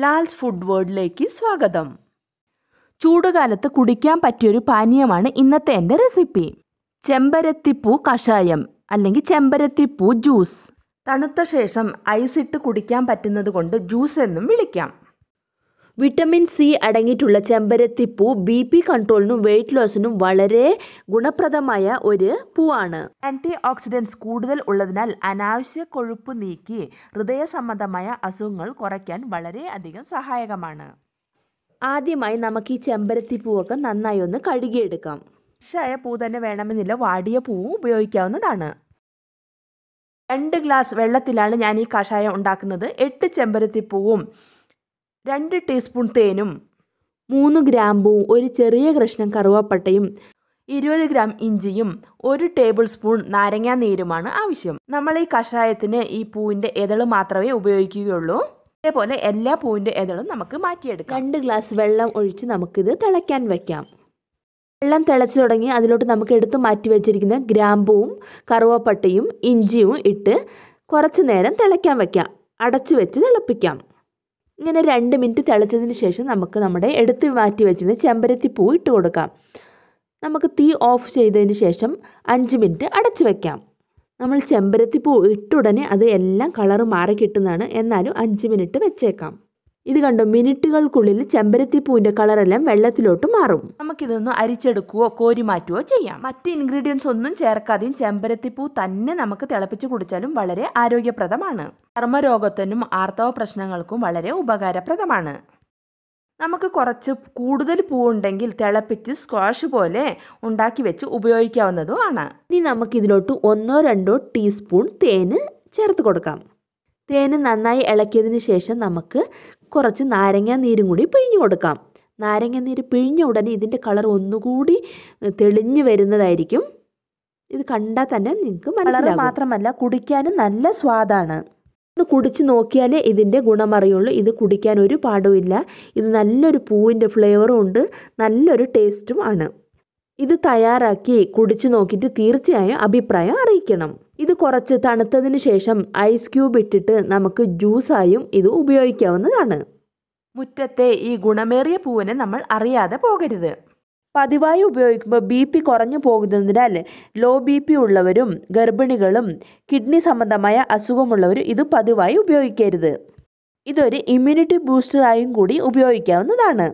Lal's food വേൾഡിലേക്ക് സ്വാഗതം ചൂടുകാലത്ത് കുടിക്കാൻ പറ്റിയൊരു പാനീയമാണ് ഇന്നത്തെ എൻ്റെ റെസിപ്പി ചെമ്പരത്തിപ്പൂ കഷായം അല്ലെങ്കിൽ ചെമ്പരത്തിപ്പൂ ജ്യൂസ് തണുത്ത ശേഷം ഐസിട്ട് കുടിക്കാൻ പറ്റുന്നത് കൊണ്ട് ജ്യൂസ് എന്നും വിളിക്കാം വിറ്റമിൻ സി അടങ്ങിയിട്ടുള്ള ചെമ്പരത്തിപ്പൂ ബി പി കൺട്രോളിനും വെയിറ്റ് ലോസിനും വളരെ ഗുണപ്രദമായ ഒരു പൂവാണ് ആൻറ്റി ഓക്സിഡൻസ് കൂടുതൽ ഉള്ളതിനാൽ അനാവശ്യ കൊഴുപ്പ് നീക്കി ഹൃദയ സംബന്ധമായ അസുഖങ്ങൾ കുറയ്ക്കാൻ വളരെ അധികം സഹായകമാണ് ആദ്യമായി നമുക്ക് ഈ ചെമ്പരത്തിപ്പൂവൊക്കെ നന്നായി ഒന്ന് കഴുകിയെടുക്കാം ഫ്രഷായ പൂ തന്നെ വേണമെന്നില്ല വാടിയ പൂവും ഉപയോഗിക്കാവുന്നതാണ് രണ്ട് ഗ്ലാസ് വെള്ളത്തിലാണ് ഞാൻ ഈ കഷായം ഉണ്ടാക്കുന്നത് എട്ട് ചെമ്പരത്തിപ്പൂവും രണ്ട് ടീസ്പൂൺ തേനും മൂന്ന് ഗ്രാമ്പും ഒരു ചെറിയ കഷ്ണം കറുവാപ്പട്ടയും ഇരുപത് ഗ്രാം ഇഞ്ചിയും ഒരു ടേബിൾ സ്പൂൺ നാരങ്ങാ നീരുമാണ് ആവശ്യം നമ്മൾ ഈ കഷായത്തിന് ഈ പൂവിൻ്റെ ഇതള് മാത്രമേ ഉപയോഗിക്കുകയുള്ളൂ അതേപോലെ എല്ലാ പൂവിൻ്റെ ഇതളും നമുക്ക് മാറ്റിയെടുക്കാം രണ്ട് ഗ്ലാസ് വെള്ളം ഒഴിച്ച് നമുക്കിത് തിളയ്ക്കാൻ വയ്ക്കാം വെള്ളം തിളച്ചു തുടങ്ങി അതിലോട്ട് നമുക്ക് എടുത്ത് മാറ്റി വെച്ചിരിക്കുന്ന ഗ്രാമ്പൂവും കറുവപ്പട്ടയും ഇഞ്ചിയും ഇട്ട് കുറച്ച് നേരം തിളയ്ക്കാൻ വയ്ക്കാം അടച്ചു വെച്ച് തിളപ്പിക്കാം ഇങ്ങനെ രണ്ട് മിനിറ്റ് തിളച്ചതിന് ശേഷം നമുക്ക് നമ്മുടെ എടുത്ത് മാറ്റി വെച്ചിരുന്ന ചെമ്പരത്തി പൂ ഇട്ട് കൊടുക്കാം നമുക്ക് തീ ഓഫ് ചെയ്തതിന് ശേഷം അഞ്ച് മിനിറ്റ് അടച്ചു വെക്കാം നമ്മൾ ചെമ്പരത്തി പൂ ഇട്ടുടനെ അത് എല്ലാം കളറ് മാറി കിട്ടുന്നതാണ് എന്നാലും അഞ്ച് മിനിറ്റ് വെച്ചേക്കാം ഇത് കണ്ടോ മിനിറ്റുകൾക്കുള്ളിൽ ചെമ്പരത്തിപ്പൂവിന്റെ കളറെല്ലാം വെള്ളത്തിലോട്ട് മാറും നമുക്കിതൊന്ന് അരിച്ചെടുക്കുകയോ കോരി മാറ്റുകയോ ചെയ്യാം മറ്റ് ഇൻഗ്രീഡിയൻസ് ഒന്നും ചേർക്കാതെയും ചെമ്പരത്തിപ്പൂ തന്നെ നമുക്ക് തിളപ്പിച്ച് കുടിച്ചാലും വളരെ ആരോഗ്യപ്രദമാണ് ചർമ്മരോഗത്തിനും ആർത്തവ പ്രശ്നങ്ങൾക്കും വളരെ ഉപകാരപ്രദമാണ് നമുക്ക് കുറച്ച് കൂടുതൽ പൂവുണ്ടെങ്കിൽ തിളപ്പിച്ച് സ്ക്വാഷ് പോലെ ഉണ്ടാക്കി വെച്ച് ഉപയോഗിക്കാവുന്നതുമാണ് ഇനി നമുക്കിതിലോട്ട് ഒന്നോ രണ്ടോ ടീസ്പൂൺ തേന് ചേർത്ത് കൊടുക്കാം തേന് നന്നായി ഇളക്കിയതിന് ശേഷം നമുക്ക് കുറച്ച് നാരങ്ങ നീരും കൂടി പിഴിഞ്ഞു കൊടുക്കാം നാരങ്ങ നീര് പിഴിഞ്ഞ ഉടനെ ഇതിൻ്റെ കളർ ഒന്നുകൂടി തെളിഞ്ഞു വരുന്നതായിരിക്കും ഇത് കണ്ടാൽ തന്നെ നിങ്ങൾക്ക് മനസ്സിലാകും മാത്രമല്ല കുടിക്കാനും നല്ല സ്വാദാണ് ഇത് കുടിച്ച് നോക്കിയാൽ ഇതിൻ്റെ ഗുണമറിയുള്ളൂ ഇത് കുടിക്കാൻ ഒരു പാടുമില്ല ഇത് നല്ലൊരു പൂവിൻ്റെ ഫ്ലേവറും ഉണ്ട് നല്ലൊരു ടേസ്റ്റും ആണ് ഇത് തയ്യാറാക്കി കുടിച്ച് നോക്കിയിട്ട് തീർച്ചയായും അഭിപ്രായം അറിയിക്കണം ഇത് കുറച്ച് തണുത്തതിന് ശേഷം ഐസ് ക്യൂബ് ഇട്ടിട്ട് നമുക്ക് ജ്യൂസായും ഇത് ഉപയോഗിക്കാവുന്നതാണ് മുറ്റത്തെ ഈ ഗുണമേറിയ പൂവിനെ നമ്മൾ അറിയാതെ പോകരുത് പതിവായി ഉപയോഗിക്കുമ്പോൾ ബി പി കുറഞ്ഞു പോകുന്നതിനാൽ ലോ ബി പി ഉള്ളവരും ഗർഭിണികളും കിഡ്നി സംബന്ധമായ അസുഖമുള്ളവരും ഇത് പതിവായി ഉപയോഗിക്കരുത് ഇതൊരു ഇമ്മ്യൂണിറ്റി ബൂസ്റ്ററായും കൂടി ഉപയോഗിക്കാവുന്നതാണ്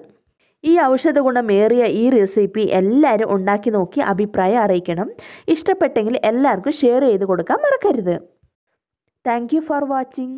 ഈ ഔഷധ ഗുണമേറിയ ഈ റെസിപ്പി എല്ലാവരും ഉണ്ടാക്കി നോക്കി അഭിപ്രായം അറിയിക്കണം ഇഷ്ടപ്പെട്ടെങ്കിൽ എല്ലാവർക്കും ഷെയർ ചെയ്ത് കൊടുക്കാൻ മറക്കരുത് താങ്ക് ഫോർ വാച്ചിങ്